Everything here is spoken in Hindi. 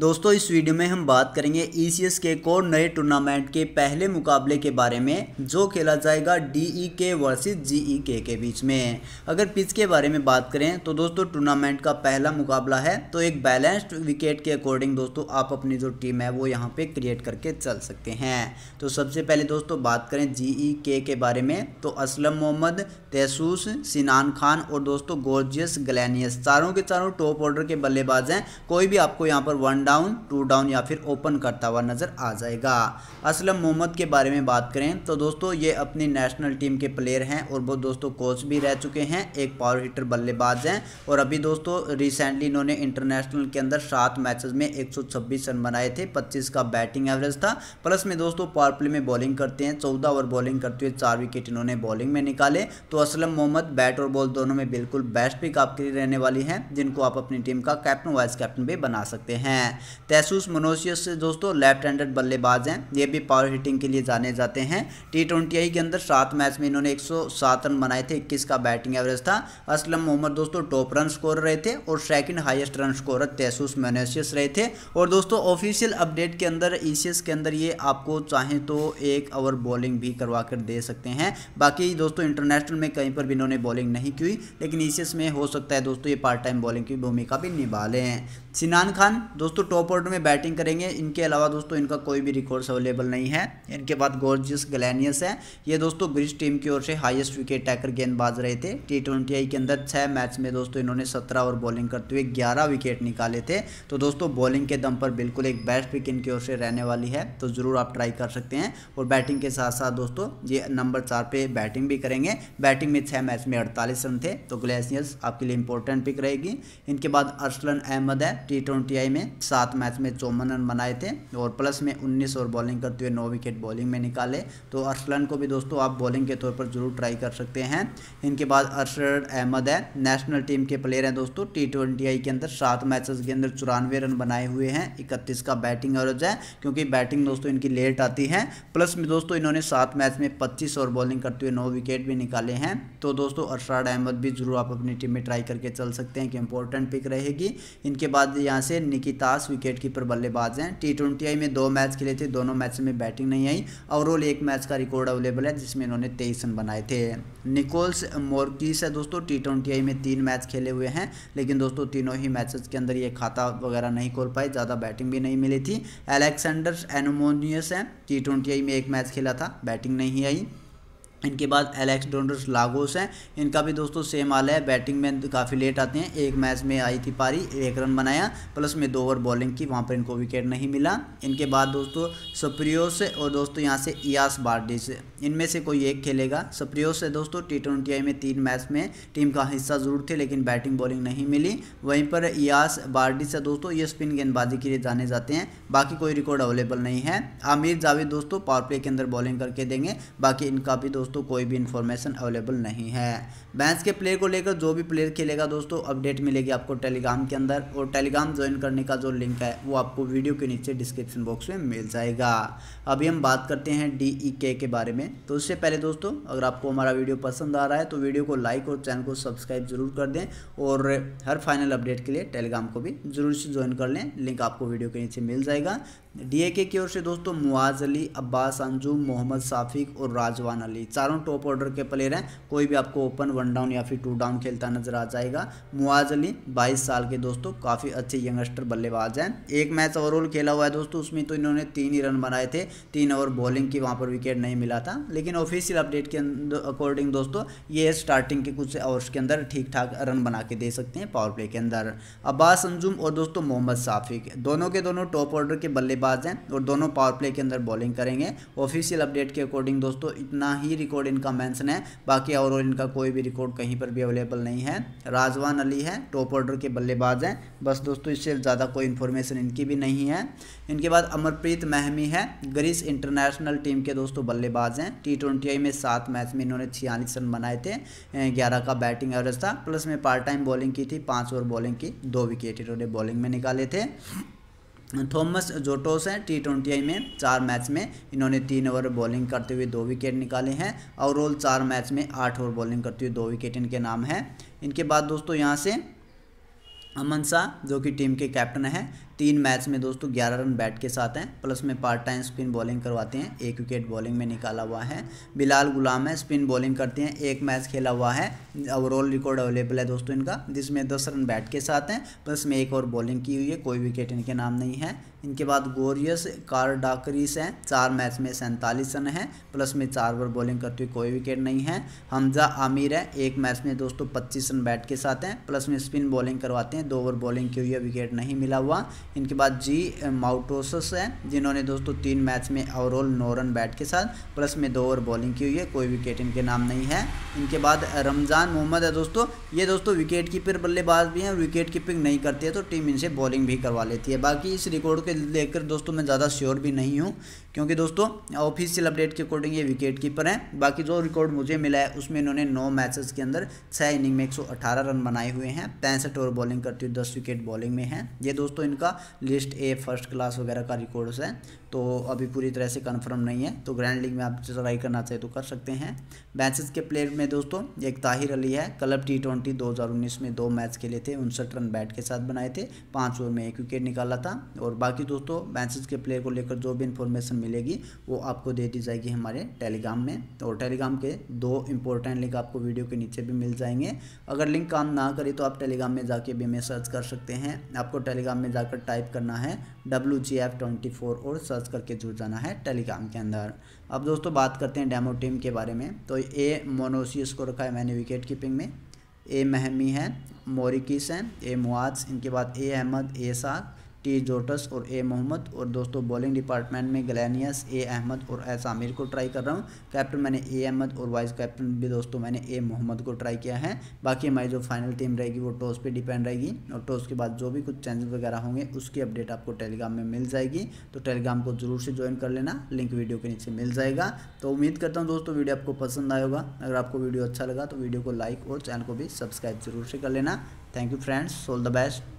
दोस्तों इस वीडियो में हम बात करेंगे ई e के कोर नए टूर्नामेंट के पहले मुकाबले के बारे में जो खेला जाएगा डी के वर्सेज जी के, के बीच में अगर पिच के बारे में बात करें तो दोस्तों टूर्नामेंट का पहला मुकाबला है तो एक बैलेंस्ड विकेट के अकॉर्डिंग दोस्तों आप अपनी जो टीम है वो यहाँ पर क्रिएट करके चल सकते हैं तो सबसे पहले दोस्तों बात करें जी के, e के बारे में तो असलम मोहम्मद तहसूस सिनान खान और दोस्तों गोर्जियस ग्लैनियस चारों के चारों टॉप ऑर्डर के बल्लेबाज हैं कोई भी आपको यहाँ पर वन डाउन टू डाउन या फिर ओपन करता हुआ नज़र आ जाएगा असलम मोहम्मद के बारे में बात करें तो दोस्तों ये अपनी नेशनल टीम के प्लेयर हैं और वो दोस्तों कोच भी रह चुके हैं एक पावर हिटर बल्लेबाज हैं और अभी दोस्तों रिसेंटली इन्होंने इंटरनेशनल के अंदर सात मैचेज में एक रन बनाए थे पच्चीस का बैटिंग एवरेज था प्लस में दोस्तों पावर प्ले में बॉलिंग करते हैं चौदह ओवर बॉलिंग करते हुए चार विकेट इन्होंने बॉलिंग में निकाले तो असलम मोहम्मद बैट और बॉल दोनों में बिल्कुल बेस्ट पिक आपके लिए रहने वाली हैं जिनको आप अपनी टीम का कैप्टन वाइस कैप्टन भी बना सकते हैं हैं तैसूस मनोसियस दोस्तों लेफ्ट हैंडेड बल्लेबाज हैं ये भी पावर हिटिंग के लिए जाने जाते हैं टी ट्वेंटी के अंदर सात मैच में इन्होंने एक रन बनाए थे इक्कीस का बैटिंग एवरेज था असलम मोहम्मद दोस्तों टॉप रन स्कोर रहे थे और सेकेंड हाइएस्ट रन स्कोर तैसूस मनोसियस रहे थे और दोस्तों ऑफिशियल अपडेट के अंदर ई e के अंदर ये आपको चाहें तो एक ओवर बॉलिंग भी करवा कर दे सकते हैं बाकी दोस्तों इंटरनेशनल में कहीं पर भी इन्होंने बॉलिंग नहीं की लेकिन ई e में हो सकता है दोस्तों ये पार्ट टाइम बॉलिंग की भूमिका भी निभा लें सिनान खान दोस्तों टॉप ऑर्डर में बैटिंग करेंगे इनके अलावा दोस्तों इनका कोई भी रिकॉर्ड्स अवेलेबल नहीं है इनके बाद गोर्जियस गलेनियस है ये दोस्तों ब्रिज टीम की ओर से हाईएस्ट विकेट टैकर गेंदबाज रहे थे टी ट्वेंटी के अंदर छः मैच में दोस्तों इन्होंने सत्रह ओवर बॉलिंग करते हुए ग्यारह विकेट निकाले थे तो दोस्तों बॉलिंग के दम पर बिल्कुल एक बेस्ट पिक इनकी ओर से रहने वाली है तो ज़रूर आप ट्राई कर सकते हैं और बैटिंग के साथ साथ दोस्तों ये नंबर चार पर बैटिंग भी करेंगे बैटिंग में छः मैच में अड़तालीस रन थे तो ग्लैसियस आपके लिए इंपॉर्टेंट पिक रहेगी इनके बाद अरसलन अहमद है टी ट्वेंटी आई में सात मैच में चौवन रन बनाए थे और प्लस में उन्नीस और बॉलिंग करते हुए नौ विकेट बॉलिंग में निकाले तो अर्सलन को भी दोस्तों आप बॉलिंग के तौर पर जरूर ट्राई कर सकते हैं इनके बाद अरशद अहमद है नेशनल टीम के प्लेयर हैं दोस्तों टी ट्वेंटी आई के अंदर सात मैचेस के अंदर चौरानवे रन बनाए हुए हैं इकतीस का बैटिंग एवरेज है क्योंकि बैटिंग दोस्तों इनकी लेट आती है प्लस में दोस्तों इन्होंने सात मैच में पच्चीस और बॉलिंग करते हुए नौ विकेट भी निकाले हैं तो दोस्तों अरशद अहमद भी जरूर आप अपनी टीम में ट्राई करके चल सकते हैं कि इंपॉर्टेंट पिक रहेगी इनके बाद यहाँ से निकितास विकेट कीपर बल्लेबाज हैं टी ट्वेंटी आई में दो मैच खेले थे दोनों मैच में बैटिंग नहीं आई ओवरऑल एक मैच का रिकॉर्ड अवेलेबल है जिसमें इन्होंने तेईस रन बनाए थे निकोल्स मोर्किस है दोस्तों टी ट्वेंटी आई में तीन मैच खेले हुए हैं लेकिन दोस्तों तीनों ही मैचेस के अंदर ये खाता वगैरह नहीं खोल पाए ज़्यादा बैटिंग भी नहीं मिली थी एलेक्सेंडर एनोमोनियस हैं टी ट्वेंटी आई में एक मैच खेला था बैटिंग नहीं आई इनके बाद एलेक्स डोनर्स लागोस हैं इनका भी दोस्तों सेम हाल है बैटिंग में काफ़ी लेट आते हैं एक मैच में आई थी पारी एक रन बनाया प्लस में दो ओवर बॉलिंग की वहाँ पर इनको विकेट नहीं मिला इनके बाद दोस्तों सप्रियोस और दोस्तों यहाँ से इयास बार्डिस इनमें से कोई एक खेलेगा सप्रियोस है दोस्तों टी ट्वेंटी आई में तीन मैच में टीम का हिस्सा ज़रूर थे लेकिन बैटिंग बॉलिंग नहीं मिली वहीं पर इयास बार्डिस है दोस्तों ये स्पिन गेंदबाजी के लिए जाने जाते हैं बाकी कोई रिकॉर्ड अवेलेबल नहीं है आमिर जावेद दोस्तों पावर प्ले के अंदर बॉलिंग करके देंगे बाकी इनका भी दोस्तों कोई भी इन्फॉर्मेशन अवेलेबल नहीं है बैंस के प्लेयर को लेकर जो भी प्लेयर खेलेगा दोस्तों अपडेट मिलेगी आपको टेलीग्राम के अंदर और टेलीग्राम ज्वाइन करने का जो लिंक है वो आपको वीडियो के नीचे डिस्क्रिप्शन बॉक्स में मिल जाएगा अभी हम बात करते हैं डी e के बारे में तो उससे पहले दोस्तों अगर आपको हमारा वीडियो पसंद आ रहा है तो वीडियो को लाइक और चैनल को सब्सक्राइब जरूर कर दें और हर फाइनल अपडेट के लिए टेलीग्राम को भी जरूर से ज्वाइन कर लें लिंक आपको वीडियो के नीचे मिल जाएगा डीएके की ओर से दोस्तों मुआज़ अली अब्बास अंजुम मोहम्मद साफिक और राजवान अली चारों टॉप ऑर्डर के प्लेयर हैं कोई भी आपको ओपन वन डाउन या फिर टू डाउन खेलता नजर आ जाएगा मुआज़ अली बाईस साल के दोस्तों काफ़ी अच्छे यंगस्टर बल्लेबाज हैं एक मैच ओवरऑल खेला हुआ है दोस्तों उसमें तो इन्होंने तीन ही रन बनाए थे तीन ओवर बॉलिंग की वहाँ पर विकेट नहीं मिला था लेकिन ऑफिशियल अपडेट के अकॉर्डिंग दोस्तों ये स्टार्टिंग के कुछ ओवर्स के अंदर ठीक ठाक रन बना के दे सकते हैं पावर प्ले के अंदर अब्बास अंजुम और दोस्तों मोहम्मद साफिक दोनों के दोनों टॉप ऑर्डर के बल्लेबाज गेंदबाज हैं और दोनों पावर प्ले के अंदर बॉलिंग करेंगे ऑफिशियल अपडेट के अकॉर्डिंग दोस्तों इतना ही रिकॉर्ड इनका मैंसन है बाकी और इनका कोई भी रिकॉर्ड कहीं पर भी अवेलेबल नहीं है राजवान अली है टॉप ऑर्डर के बल्लेबाज हैं बस दोस्तों इससे ज़्यादा कोई इन्फॉर्मेशन इनकी भी नहीं है इनके बाद अमरप्रीत महमी है ग्रीस इंटरनेशनल टीम के दोस्तों बल्लेबाज हैं टी ट्वेंटी में सात मैच में इन्होंने छियालीस रन बनाए थे ग्यारह का बैटिंग एवरेज था प्लस में पार्ट टाइम बॉलिंग की थी पाँच ओवर बॉलिंग की दो विकेट इन्होंने बॉलिंग में निकाले थे थॉमस जोटोस हैं टी ट्वेंटी में चार मैच में इन्होंने तीन ओवर बॉलिंग करते हुए दो विकेट निकाले हैं ओवरऑल चार मैच में आठ ओवर बॉलिंग करते हुए दो विकेट इनके नाम हैं इनके बाद दोस्तों यहाँ से अमन शाह जो कि टीम के कैप्टन हैं तीन मैच में दोस्तों ग्यारह रन बैट के साथ हैं प्लस में पार्ट टाइम स्पिन बॉलिंग करवाते हैं एक विकेट बॉलिंग में निकाला हुआ है बिलाल गुलाम है स्पिन बॉलिंग करते हैं एक मैच खेला हुआ है ओवरऑल रिकॉर्ड अवेलेबल है दोस्तों इनका जिसमें दस रन बैट के साथ हैं प्लस में एक और बॉलिंग की हुई है कोई विकेट इनके नाम नहीं है इनके बाद गोरियस कार डाकरीस हैं चार मैच में सैंतालीस रन हैं प्लस में चार ओवर बॉलिंग करते हुए कोई विकेट नहीं है हमजा आमिर है एक मैच में दोस्तों पच्चीस रन बैट के साथ हैं प्लस में स्पिन बॉलिंग करवाते हैं दो ओवर बॉलिंग की हुई है विकेट नहीं मिला हुआ इनके बाद जी माउटोसस हैं जिन्होंने दोस्तों तीन मैच में ओवरऑल नौ रन बैट के साथ प्लस में दो ओवर बॉलिंग की हुई है कोई विकेट इनके नाम नहीं है इनके बाद रमज़ान मोहम्मद है दोस्तों ये दोस्तों विकेट कीपर बल्लेबाज भी हैं विकेट कीपिंग नहीं करती है तो टीम इनसे बॉलिंग भी करवा लेती है बाकी इस रिकॉर्ड को लेकर दोस्तों मैं ज़्यादा श्योर भी नहीं हूँ क्योंकि दोस्तों ऑफिशियल अपडेट के अकॉर्डिंग ये विकेट कीपर हैं बाकी जो रिकॉर्ड मुझे मिला है उसमें इन्होंने नौ मैचेस के अंदर छः इनिंग में 118 रन बनाए हुए हैं पैंसठ ओवर बॉलिंग करती हुई दस विकेट बॉलिंग में हैं ये दोस्तों इनका लिस्ट ए फर्स्ट क्लास वगैरह का रिकॉर्ड्स है तो अभी पूरी तरह से कंफर्म नहीं है तो ग्रैंड लीग में आप ट्राई करना चाहे तो कर सकते हैं मैचेस के प्लेयर में दोस्तों एक ताहिर अली है क्लब टी ट्वेंटी दो हज़ार उन्नीस में दो मैच खेले थे उनसठ रन बैट के साथ बनाए थे पाँच ओवर में एक विकेट निकाला था और बाकी दोस्तों मैचेस के प्लेयर को लेकर जो भी इन्फॉर्मेशन मिलेगी वो आपको दे दी जाएगी हमारे टेलीग्राम में और टेलीग्राम के दो इंपॉर्टेंट लिंक आपको वीडियो के नीचे भी मिल जाएंगे अगर लिंक काम ना करे तो आप टेलीग्राम में जाके भी हमें सर्च कर सकते हैं आपको टेलीग्राम में जाकर टाइप करना है W G F twenty four और सर्च करके जुड़ जाना है टेलीग्राम के अंदर अब दोस्तों बात करते हैं डेमो टीम के बारे में तो ए मोनोसियस को रखा है मैंने विकेट कीपिंग में ए महमी है मोरिकिस हैं ए मुआज इनके बाद ए अहमद ए साख टी जोटस और ए मोहम्मद और दोस्तों बॉलिंग डिपार्टमेंट में गलानियस ए अहमद और एस आमिर को ट्राई कर रहा हूँ कैप्टन मैंने ए अहमद और वाइस कैप्टन भी दोस्तों मैंने ए मोहम्मद को ट्राई किया है बाकी हमारी जो फाइनल टीम रहेगी वो टॉस पर डिपेंड रहेगी और टॉस के बाद जो भी कुछ चेंजेस वगैरह होंगे उसकी अपडेट आपको टेलीग्राम में मिल जाएगी तो टेलीग्राम को जरूर से ज्वाइन कर लेना लिंक वीडियो के नीचे मिल जाएगा तो उम्मीद करता हूँ दोस्तों वीडियो आपको पसंद आए होगा अगर आपको वीडियो अच्छा लगा तो वीडियो को लाइक और चैनल को भी सब्सक्राइब जरूर से कर लेना thank you friends all the best